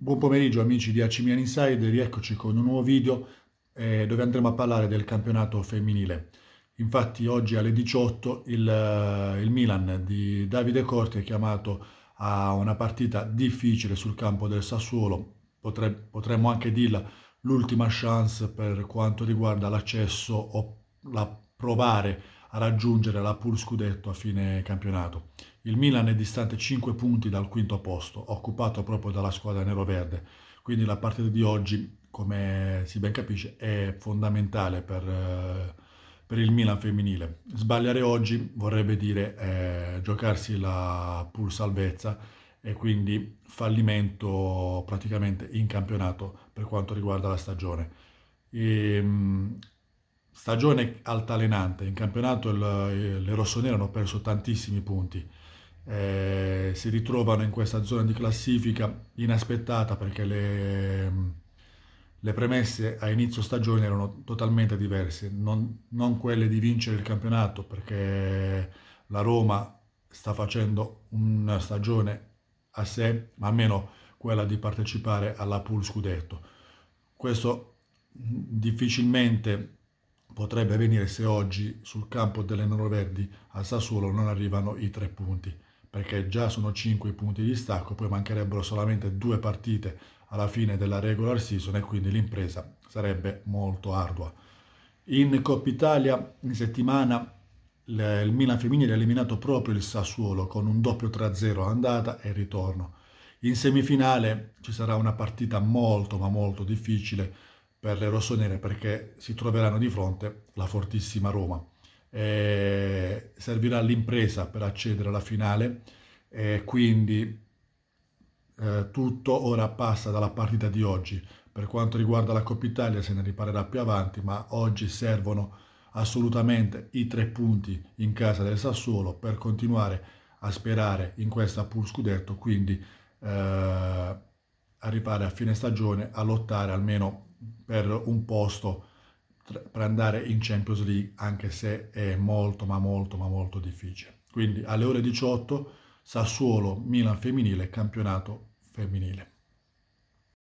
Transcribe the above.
Buon pomeriggio amici di Acimian Insider, rieccoci con un nuovo video eh, dove andremo a parlare del campionato femminile. Infatti oggi alle 18 il, eh, il, Milan di Davide Corti è chiamato a una partita difficile sul campo del Sassuolo, Potre, potremmo anche dirla l'ultima chance per quanto riguarda l'accesso o la provare a raggiungere la pool scudetto a fine campionato. Il Milan è distante 5 punti dal quinto posto, occupato proprio dalla squadra nero-verde. Quindi la partita di oggi, come si ben capisce, è fondamentale per, eh, per il Milan femminile. Sbagliare oggi vorrebbe dire eh, giocarsi la pur salvezza e quindi fallimento praticamente in campionato per quanto riguarda la stagione. E, ehm, stagione altalenante, in campionato il, il, le rossonere hanno perso tantissimi punti eh, si ritrovano in questa zona di classifica inaspettata perché le, le premesse a inizio stagione erano totalmente diverse, non, non, quelle di vincere il campionato perché la Roma sta facendo una stagione a sé, ma almeno quella di partecipare alla pool scudetto. Questo difficilmente potrebbe avvenire se oggi sul campo delle Norverdi a Sassuolo non arrivano i tre punti perché già sono 5 punti di stacco, poi mancherebbero solamente due partite alla fine della regular season e quindi l'impresa sarebbe molto ardua. In Coppa Italia in settimana il Milan femminile ha eliminato proprio il Sassuolo con un doppio 3-0 andata e ritorno. In semifinale ci sarà una partita molto ma molto difficile per le rossonere perché si troveranno di fronte la fortissima Roma. E servirà l'impresa per accedere alla finale e quindi eh, tutto ora passa dalla partita di oggi. Per quanto riguarda la Coppa Italia se ne riparerà più avanti, ma oggi servono assolutamente i tre punti in casa del Sassuolo per continuare a sperare in questa pur scudetto, quindi eh, arrivare a fine stagione a lottare almeno per un posto per andare in Champions League, anche se è molto, ma molto, ma molto difficile. Quindi alle ore 18 Sassuolo, Milan femminile, campionato femminile.